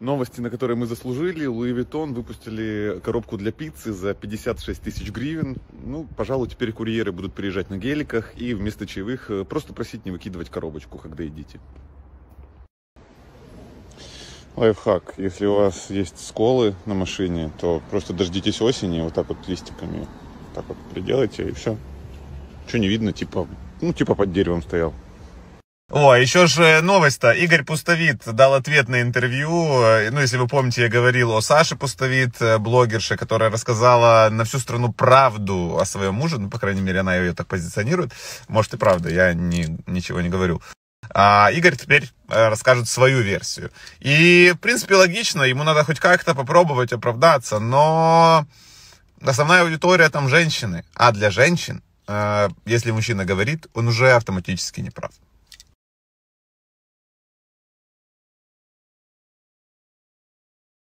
Новости, на которые мы заслужили. Луи Виттон выпустили коробку для пиццы за 56 тысяч гривен. Ну, пожалуй, теперь курьеры будут приезжать на геликах и вместо чаевых э, просто просить не выкидывать коробочку, когда едите. Лайфхак. Если у вас есть сколы на машине, то просто дождитесь осени, вот так вот листиками так вот приделайте, и все. Что не видно, типа, ну, типа под деревом стоял. О, еще же э, новость-то. Игорь Пустовит дал ответ на интервью. Э, ну, если вы помните, я говорил о Саше Пустовит, э, блогерше, которая рассказала на всю страну правду о своем муже. Ну, по крайней мере, она ее так позиционирует. Может и правда, я ни ничего не говорю. А Игорь теперь расскажет свою версию. И, в принципе, логично, ему надо хоть как-то попробовать оправдаться, но основная аудитория там женщины. А для женщин, если мужчина говорит, он уже автоматически не прав.